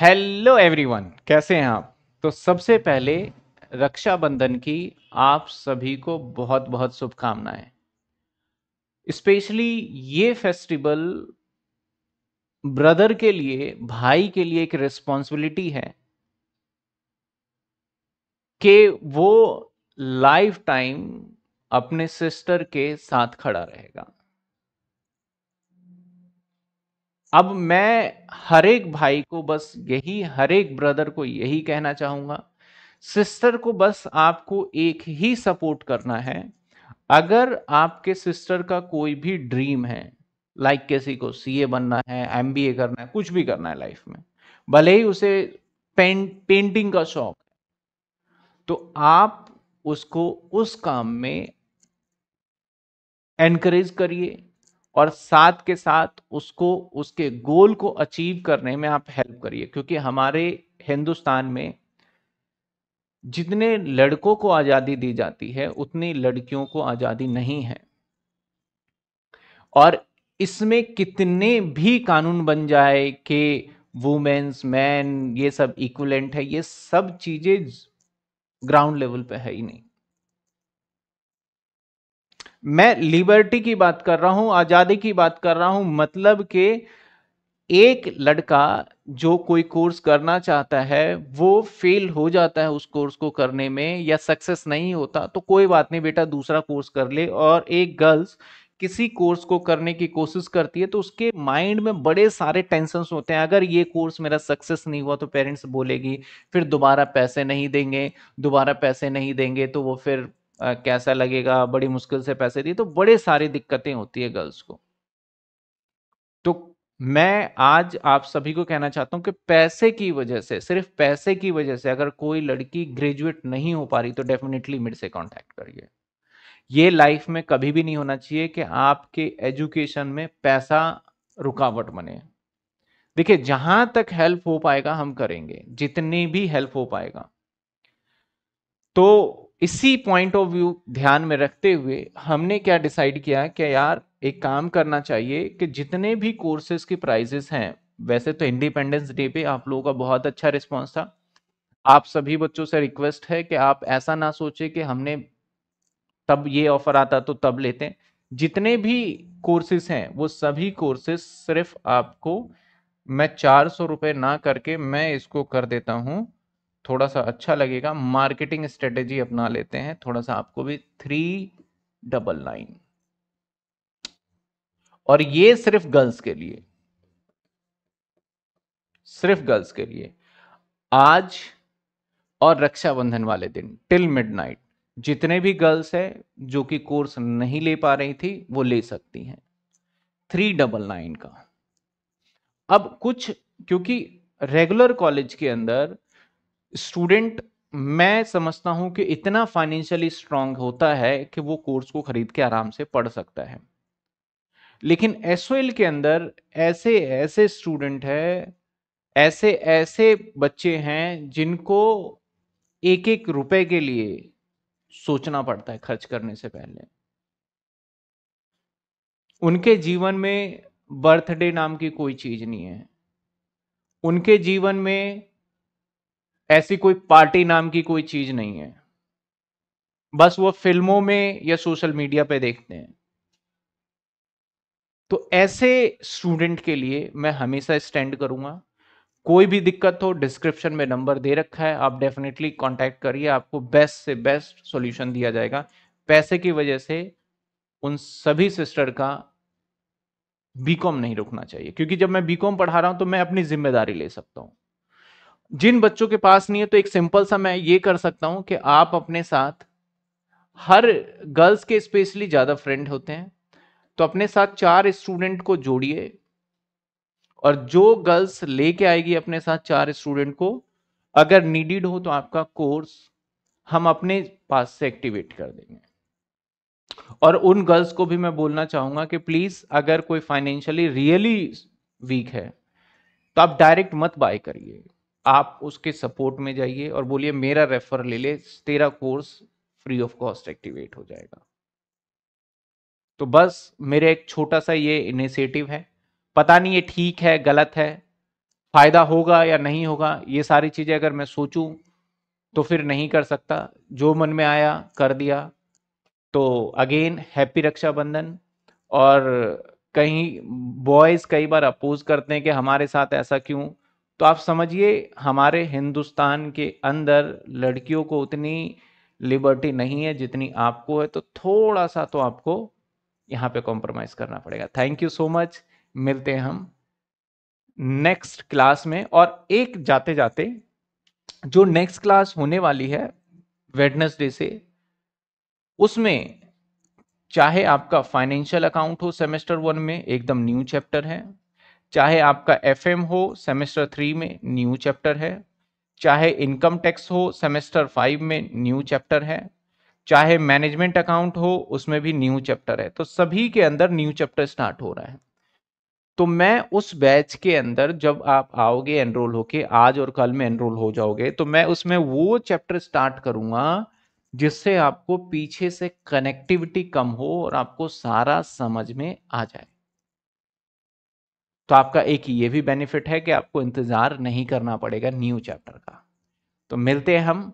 hello everyone कैसे हैं आप तो सबसे पहले रक्षाबंधन की आप सभी को बहुत बहुत शुभकामनाएं स्पेशली ये फेस्टिवल ब्रदर के लिए भाई के लिए एक रिस्पॉन्सिबिलिटी है कि वो लाइफ टाइम अपने सिस्टर के साथ खड़ा रहेगा अब मैं हर एक भाई को बस यही हर एक ब्रदर को यही कहना चाहूंगा सिस्टर को बस आपको एक ही सपोर्ट करना है अगर आपके सिस्टर का कोई भी ड्रीम है लाइक like किसी को सीए बनना है एमबीए करना है कुछ भी करना है लाइफ में भले ही उसे पेंट पेंटिंग का शौक है तो आप उसको उस काम में एनकरेज करिए और साथ के साथ उसको उसके गोल को अचीव करने में आप हेल्प करिए क्योंकि हमारे हिंदुस्तान में जितने लड़कों को आज़ादी दी जाती है उतनी लड़कियों को आज़ादी नहीं है और इसमें कितने भी कानून बन जाए कि वुमेन्स मैन ये सब इक्वलेंट है ये सब चीज़ें ग्राउंड लेवल पे है ही नहीं मैं लिबर्टी की बात कर रहा हूं आज़ादी की बात कर रहा हूं मतलब के एक लड़का जो कोई कोर्स करना चाहता है वो फेल हो जाता है उस कोर्स को करने में या सक्सेस नहीं होता तो कोई बात नहीं बेटा दूसरा कोर्स कर ले और एक गर्ल्स किसी कोर्स को करने की कोशिश करती है तो उसके माइंड में बड़े सारे टेंशन होते हैं अगर ये कोर्स मेरा सक्सेस नहीं हुआ तो पेरेंट्स बोलेगी फिर दोबारा पैसे नहीं देंगे दोबारा पैसे नहीं देंगे तो वो फिर कैसा लगेगा बड़ी मुश्किल से पैसे दिए तो बड़े सारी दिक्कतें होती है गर्ल्स को तो मैं आज आप सभी को कहना चाहता हूं कि पैसे की वजह से सिर्फ पैसे की वजह से अगर कोई लड़की ग्रेजुएट नहीं हो पा रही तो डेफिनेटली मेरे से कॉन्टेक्ट करिए ये लाइफ में कभी भी नहीं होना चाहिए कि आपके एजुकेशन में पैसा रुकावट बने देखिए जहां तक हेल्प हो पाएगा हम करेंगे जितनी भी हेल्प हो पाएगा तो इसी पॉइंट ऑफ व्यू ध्यान में रखते हुए हमने क्या डिसाइड किया कि यार एक काम करना चाहिए कि जितने भी कोर्सेज के प्राइजेस हैं वैसे तो इंडिपेंडेंस डे पे आप लोगों का बहुत अच्छा रिस्पांस था आप सभी बच्चों से रिक्वेस्ट है कि आप ऐसा ना सोचे कि हमने तब ये ऑफर आता तो तब लेते हैं जितने भी कोर्सेज हैं वो सभी कोर्सेज सिर्फ आपको मैं चार सौ रुपये ना करके मैं इसको कर देता हूँ थोड़ा सा अच्छा लगेगा मार्केटिंग स्ट्रेटेजी अपना लेते हैं थोड़ा सा आपको भी थ्री डबल नाइन और ये सिर्फ गर्ल्स के लिए सिर्फ गर्ल्स के लिए आज और रक्षाबंधन वाले दिन टिल मिडनाइट जितने भी गर्ल्स है जो कि कोर्स नहीं ले पा रही थी वो ले सकती हैं थ्री डबल नाइन का अब कुछ क्योंकि रेगुलर कॉलेज के अंदर स्टूडेंट मैं समझता हूं कि इतना फाइनेंशियली स्ट्रांग होता है कि वो कोर्स को खरीद के आराम से पढ़ सकता है लेकिन एस के अंदर ऐसे ऐसे स्टूडेंट है ऐसे ऐसे बच्चे हैं जिनको एक एक रुपए के लिए सोचना पड़ता है खर्च करने से पहले उनके जीवन में बर्थडे नाम की कोई चीज नहीं है उनके जीवन में ऐसी कोई पार्टी नाम की कोई चीज नहीं है बस वो फिल्मों में या सोशल मीडिया पे देखते हैं तो ऐसे स्टूडेंट के लिए मैं हमेशा स्टैंड करूंगा कोई भी दिक्कत हो डिस्क्रिप्शन में नंबर दे रखा है आप डेफिनेटली कांटेक्ट करिए आपको बेस्ट से बेस्ट सॉल्यूशन दिया जाएगा पैसे की वजह से उन सभी सिस्टर का बीकॉम नहीं रुकना चाहिए क्योंकि जब मैं बीकॉम पढ़ा रहा हूं तो मैं अपनी जिम्मेदारी ले सकता हूं जिन बच्चों के पास नहीं है तो एक सिंपल सा मैं ये कर सकता हूं कि आप अपने साथ हर गर्ल्स के स्पेशली ज्यादा फ्रेंड होते हैं तो अपने साथ चार स्टूडेंट को जोड़िए और जो गर्ल्स लेके आएगी अपने साथ चार स्टूडेंट को अगर नीडिड हो तो आपका कोर्स हम अपने पास से एक्टिवेट कर देंगे और उन गर्ल्स को भी मैं बोलना चाहूंगा कि प्लीज अगर कोई फाइनेंशियली रियली वीक है तो आप डायरेक्ट मत बाय करिए आप उसके सपोर्ट में जाइए और बोलिए मेरा रेफर ले ले तेरा course free of cost activate हो जाएगा तो बस मेरे एक छोटा सा ये इनिशिएटिव है पता नहीं ये ठीक है गलत है फ़ायदा होगा या नहीं होगा ये सारी चीज़ें अगर मैं सोचूं तो फिर नहीं कर सकता जो मन में आया कर दिया तो अगेन हैप्पी रक्षाबंधन और कहीं बॉयज़ कई बार अपोज करते हैं कि हमारे साथ ऐसा क्यों तो आप समझिए हमारे हिंदुस्तान के अंदर लड़कियों को उतनी लिबर्टी नहीं है जितनी आपको है तो थोड़ा सा तो आपको यहाँ पे कॉम्प्रोमाइज़ करना पड़ेगा थैंक यू सो मच मिलते हैं हम नेक्स्ट क्लास में और एक जाते जाते जो नेक्स्ट क्लास होने वाली है वेडनेसडे से उसमें चाहे आपका फाइनेंशियल अकाउंट हो सेमेस्टर वन में एकदम न्यू चैप्टर है चाहे आपका एम हो सेमेस्टर थ्री में न्यू चैप्टर है चाहे इनकम टैक्स हो सेमेस्टर फाइव में न्यू चैप्टर है चाहे मैनेजमेंट अकाउंट हो उसमें भी न्यू चैप्टर है तो सभी के अंदर न्यू चैप्टर स्टार्ट हो रहा है तो मैं उस बैच के अंदर जब आप आओगे एनरोल होके आज और कल में एनरोल हो जाओगे तो मैं उसमें वो चैप्टर स्टार्ट करूंगा जिससे आपको पीछे से कनेक्टिविटी कम हो और आपको सारा समझ में आ जाए तो आपका एक ये भी बेनिफिट है कि आपको इंतज़ार नहीं करना पड़ेगा न्यू चैप्टर का तो मिलते हैं हम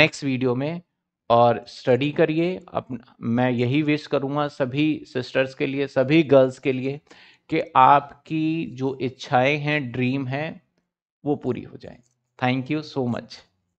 नेक्स्ट वीडियो में और स्टडी करिए अपना मैं यही विश करूँगा सभी सिस्टर्स के लिए सभी गर्ल्स के लिए कि आपकी जो इच्छाएं हैं ड्रीम है वो पूरी हो जाए थैंक यू सो मच